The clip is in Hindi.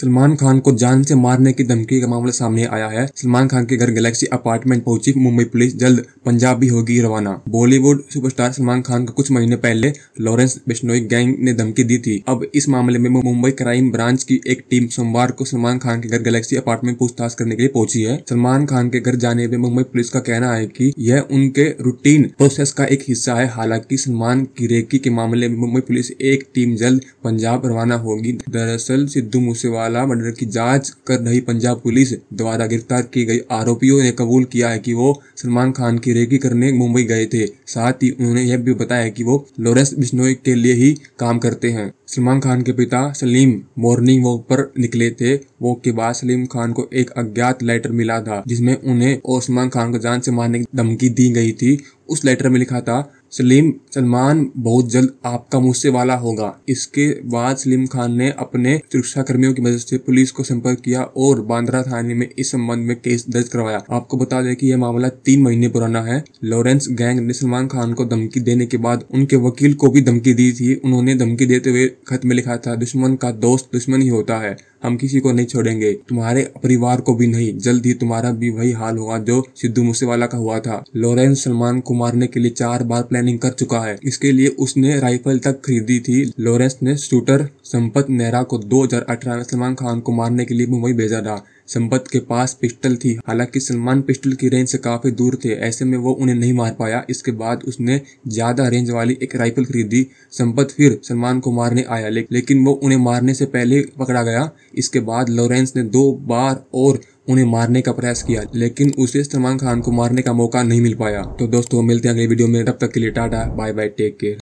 सलमान खान को जान से मारने की धमकी का मामला सामने आया है सलमान खान के घर गैलेक्सी अपार्टमेंट पहुंची मुंबई पुलिस जल्द पंजाब भी होगी रवाना बॉलीवुड सुपरस्टार सलमान खान को कुछ महीने पहले लॉरेंस बिश्नोई गैंग ने धमकी दी थी अब इस मामले में मुंबई क्राइम ब्रांच की एक टीम सोमवार को सलमान खान के घर गैलेक्सी अपार्टमेंट पूछताछ करने के लिए पहुंची है सलमान खान के घर जाने में मुंबई पुलिस का कहना है की यह उनके रूटीन प्रोसेस का एक हिस्सा है हालांकि सलमान की रेकी के मामले में मुंबई पुलिस एक टीम जल्द पंजाब रवाना होगी दरअसल सिद्धू मूसेवाला सवाला मर्डर की जांच कर रही पंजाब पुलिस द्वारा गिरफ्तार की गई आरोपियों ने कबूल किया है कि वो सलमान खान की रेकी करने मुंबई गए थे साथ ही उन्होंने यह भी बताया कि वो लोरेंस बिश्नोई के लिए ही काम करते हैं सलमान खान के पिता सलीम मॉर्निंग वॉक पर निकले थे वॉक के बाद सलीम खान को एक अज्ञात लेटर मिला था जिसमें उन्हें और सलमान खान को जान से मारने की धमकी दी गई थी उस लेटर में लिखा था सलीम सलमान बहुत जल्द आपका मुझसे वाला होगा इसके बाद सलीम खान ने अपने सुरक्षा कर्मियों की मदद से पुलिस को संपर्क किया और बांद्रा थाने में इस संबंध में केस दर्ज करवाया आपको बता दें कि यह मामला तीन महीने पुराना है लॉरेंस गैंग ने सलमान खान को धमकी देने के बाद उनके वकील को भी धमकी दी थी उन्होंने धमकी देते हुए खत में लिखा था दुश्मन का दोस्त दुश्मन ही होता है हम किसी को नहीं छोड़ेंगे तुम्हारे परिवार को भी नहीं जल्द ही तुम्हारा भी वही हाल होगा जो सिद्धू मूसेवाला का हुआ था लोरेंस सलमान को मारने के लिए चार बार प्लानिंग कर चुका है इसके लिए उसने राइफल तक खरीदी थी लोरेंस ने शूटर संपत नेहरा को 2018 में सलमान खान को मारने के लिए मुंबई भेजा था संपत के पास पिस्टल थी हालांकि सलमान पिस्टल की रेंज से काफी दूर थे ऐसे में वो उन्हें नहीं मार पाया इसके बाद उसने ज्यादा रेंज वाली एक राइफल खरीदी संपत फिर सलमान को मारने आया लेकिन वो उन्हें मारने से पहले पकड़ा गया इसके बाद लॉरेंस ने दो बार और उन्हें मारने का प्रयास किया लेकिन उसे सलमान खान को मारने का मौका नहीं मिल पाया तो दोस्तों मिलते हैं अगले वीडियो में तब तक के लिए tata bye bye take care